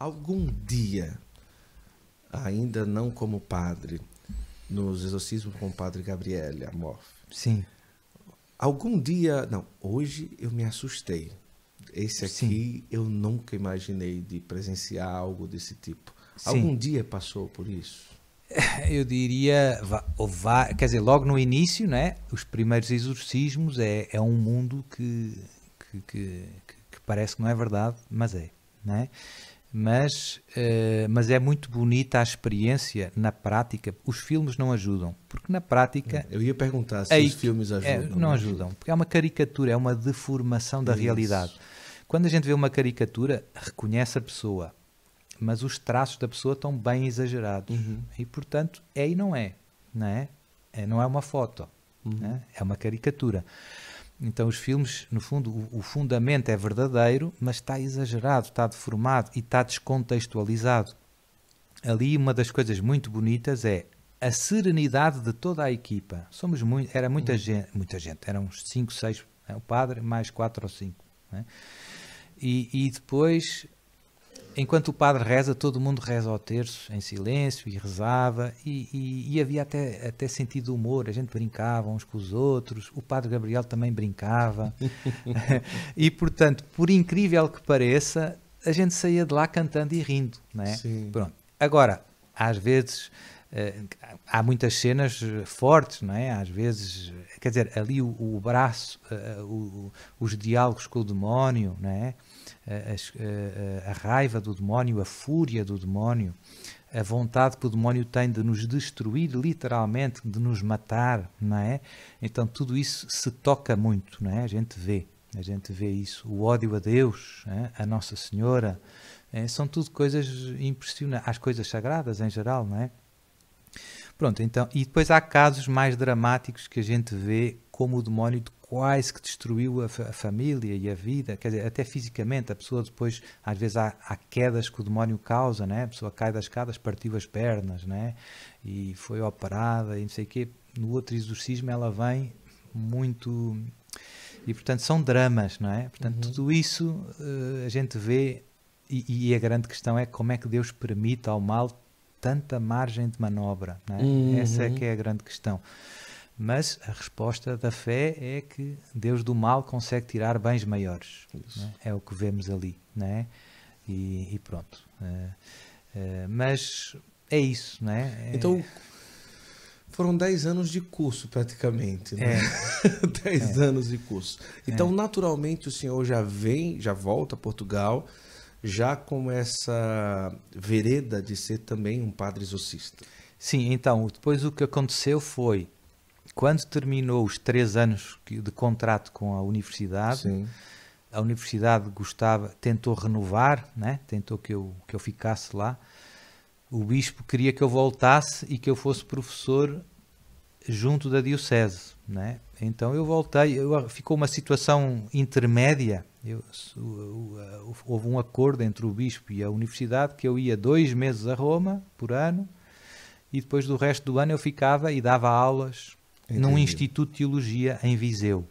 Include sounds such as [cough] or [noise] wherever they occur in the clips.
algum dia, ainda não como padre, nos exorcismos com o padre Gabriele Amorf. Sim. Algum dia, não, hoje eu me assustei. Esse aqui Sim. eu nunca imaginei de presenciar algo desse tipo. Sim. Algum dia passou por isso? [laughs] Eu diria, quer dizer, logo no início, né, os primeiros exorcismos é, é um mundo que, que, que, que parece que não é verdade, mas é. Né? mas, uh, mas é muito bonita a experiência na prática. Os filmes não ajudam, porque na prática. É, eu ia perguntar se os filmes é, ajudam. É, não ajudam, porque é uma caricatura, é uma deformação da Isso. realidade. Quando a gente vê uma caricatura, reconhece a pessoa, mas os traços da pessoa estão bem exagerados. Uhum. E, portanto, é e não é. Não é, é, não é uma foto, uhum. Né? é uma caricatura. Então os filmes, no fundo, o, fundamento é verdadeiro, mas está exagerado, está deformado e está descontextualizado. Ali uma das coisas muito bonitas é a serenidade de toda a equipa. Somos muito, era muita uhum. gente, muita gente, eram uns 5, 6, é, o padre mais 4 ou 5. Né? E, e depois enquanto o padre reza, todo mundo reza ao terço em silêncio e rezava, e, e, e, havia até, até sentido humor, a gente brincava uns com os outros, o padre Gabriel também brincava, [laughs] [laughs] e portanto, por incrível que pareça, a gente saía de lá cantando e rindo, né Sim. Pronto. Agora, às vezes eh, há muitas cenas eh, fortes, não é? Às vezes, quer dizer, ali o, o braço, eh, o, os diálogos com o demónio, não é? A, a, a, raiva do demónio, a fúria do demónio, a vontade que o demónio tem de nos destruir literalmente, de nos matar, não é? Então tudo isso se toca muito, não é? A gente vê, a gente vê isso. O ódio a Deus, é? a Nossa Senhora, é? são tudo coisas impressionantes, as coisas sagradas em geral, não é? Pronto, então, e depois há casos mais dramáticos que a gente vê como o demónio quase que destruiu a, a, família e a vida, quer dizer, até fisicamente, a pessoa depois, às vezes há, há, quedas que o demónio causa, né? a pessoa cai das escadas, partiu as pernas, né? e foi operada e não sei o quê, no outro exorcismo ela vem muito... E, portanto, são dramas, não é? Portanto, uhum. tudo isso uh, a gente vê e, e, a grande questão é como é que Deus permite ao mal tanta margem de manobra? É? Uhum. Essa é que é a grande questão. Mas a resposta da fé é que Deus do mal consegue tirar bens maiores. É? é? o que vemos ali. Né? E, e pronto. Uh, uh, mas é isso, não é? é então, foram 10 anos de curso, praticamente. Né? É. 10 [laughs] é. anos de curso. Então, é. naturalmente, o senhor já vem, já volta a Portugal já com essa vereda de ser também um padre exorcista. Sim, então, depois o que aconteceu foi, quando terminou os três anos de contrato com a universidade, Sim. a universidade gostava, tentou renovar, né? tentou que eu, que eu ficasse lá, o bispo queria que eu voltasse e que eu fosse professor junto da diocese, né? Então eu voltei, eu, ficou uma situação intermédia eu, houve um acordo entre o bispo e a universidade que eu ia dois meses a Roma por ano e depois do resto do ano eu ficava e dava aulas Entendi. num instituto de teologia em Viseu.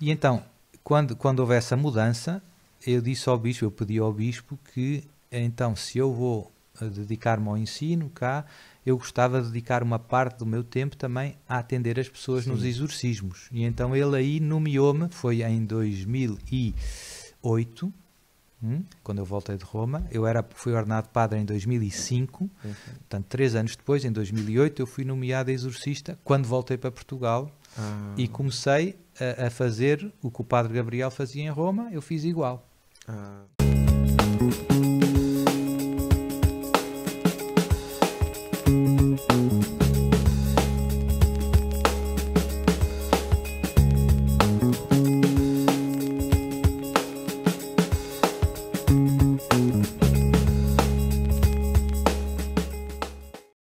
E então, quando, quando houve essa mudança, eu disse ao bispo, eu pedi ao bispo que então se eu vou a dedicar-me ao ensino cá, eu gostava de dedicar uma parte do meu tempo também a atender as pessoas Sim. nos exorcismos. E então ele aí nomeou-me, foi em 2008, hum, quando eu voltei de Roma, eu era, fui ordenado padre em 2005, uhum. portanto, três anos depois, em 2008, eu fui nomeado exorcista quando voltei para Portugal ah. e comecei a, a, fazer o que o padre Gabriel fazia em Roma, eu fiz igual. Ah.